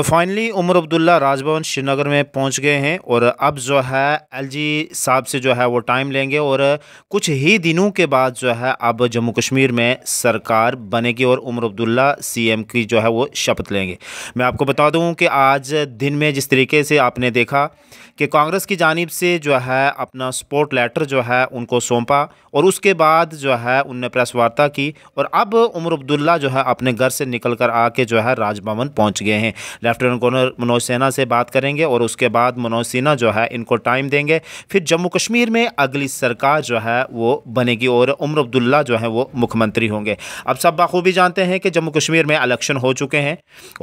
तो फाइनली उमर अब्दुल्ला राजभवन श्रीनगर में पहुंच गए हैं और अब जो है एलजी साहब से जो है वो टाइम लेंगे और कुछ ही दिनों के बाद जो है अब जम्मू कश्मीर में सरकार बनेगी और उमर अब्दुल्ला सीएम की जो है वो शपथ लेंगे मैं आपको बता दूं कि आज दिन में जिस तरीके से आपने देखा कि कांग्रेस की जानब से जो है अपना सपोर्ट लेटर जो है उनको सौंपा और उसके बाद जो है उनने प्रेस वार्ता की और अब उमर अब्दुल्ला जो है अपने घर से निकल कर आके जो है राजभवन पहुँच गए हैं लेफ्टिनेंट गवर्नर मनोज सिन्हा से बात करेंगे और उसके बाद मनोज सिन्हा जो है इनको टाइम देंगे फिर जम्मू कश्मीर में अगली सरकार जो है वो बनेगी और उम्र अब्दुल्ला जो है वो मुख्यमंत्री होंगे अब सब बाखूबी जानते हैं कि जम्मू कश्मीर में इलेक्शन हो चुके हैं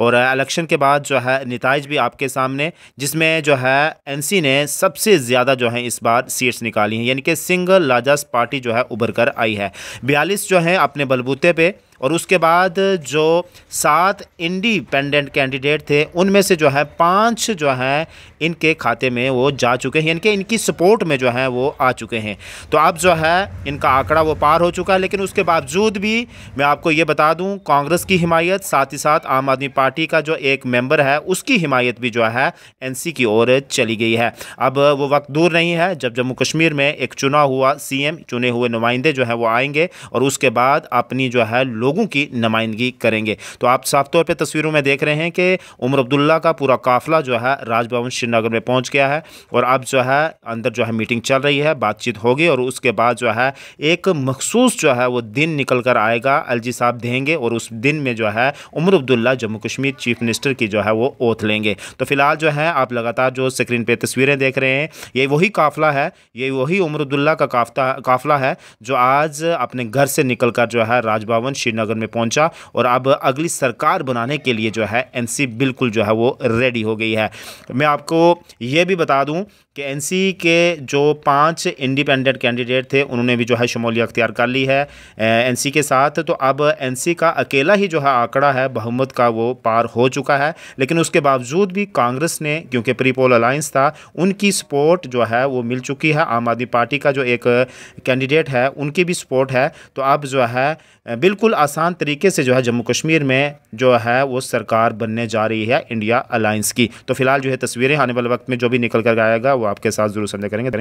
और इलेक्शन के बाद जो है नतज भी आपके सामने जिसमें जो है एन ने सबसे ज़्यादा जो है इस बार सीट्स निकाली हैं यानी कि सिंगल लार्जेस्ट पार्टी जो है उभर कर आई है बयालीस जो है अपने बलबूते पर और उसके बाद जो सात इंडिपेंडेंट कैंडिडेट थे उनमें से जो है पांच जो है इनके खाते में वो जा चुके हैं इनके इनकी सपोर्ट में जो है वो आ चुके हैं तो अब जो है इनका आंकड़ा वो पार हो चुका है लेकिन उसके बावजूद भी मैं आपको ये बता दूँ कांग्रेस की हिमायत साथ ही साथ आम आदमी पार्टी का जो एक मेम्बर है उसकी हिमायत भी जो है एन की ओर चली गई है अब वो वक्त दूर नहीं है जब जम्मू कश्मीर में एक चुना हुआ सी चुने हुए नुमाइंदे जो हैं वो आएंगे और उसके बाद अपनी जो है लोगों की नुमाइंदगी करेंगे तो आप साफ तौर पर तस्वीरों में देख रहे हैं कि उमर अब्दुल्ला का पूरा काफिला जो है राजभवन श्रीनगर में पहुँच गया है और अब जो है अंदर जो है मीटिंग चल रही है बातचीत होगी और उसके बाद जो है एक मखसूस जो है वो दिन निकल कर आएगा अलजी साहब देंगे और उस दिन में जो है उमर अब्दुल्ला जम्मू कश्मीर चीफ मिनिस्टर की जो है वो ओथ लेंगे तो फिलहाल जो है आप लगातार जो स्क्रीन पे तस्वीरें देख रहे हैं ये वही काफिला है ये वही उमर अब्दुल्ला का काफिला है जो आज अपने घर से निकल कर जो है राजभवन श्रीनगर नगर में पहुंचा और अब अगली सरकार बनाने के लिए जो है एनसी बिल्कुल जो है वो रेडी हो गई है मैं आपको ये भी बता दूं कि एनसी के जो पांच इंडिपेंडेंट कैंडिडेट थे उन्होंने भी जो है शमूलिया अख्तियार कर ली है एनसी के साथ तो अब एनसी का अकेला ही जो है आंकड़ा है बहुमत का वो पार हो चुका है लेकिन उसके बावजूद भी कांग्रेस ने क्योंकि प्रीपोल अलायंस था उनकी सपोर्ट जो है वो मिल चुकी है आम आदमी पार्टी का जो एक कैंडिडेट है उनकी भी सपोर्ट है तो अब जो है बिल्कुल आसान तरीके से जो है जम्मू कश्मीर में जो है वो सरकार बनने जा रही है इंडिया अलायंस की तो फिलहाल जो है तस्वीरें आने वाले वक्त में जो भी निकल कर आएगा वो आपके साथ जरूर संदेह करेंगे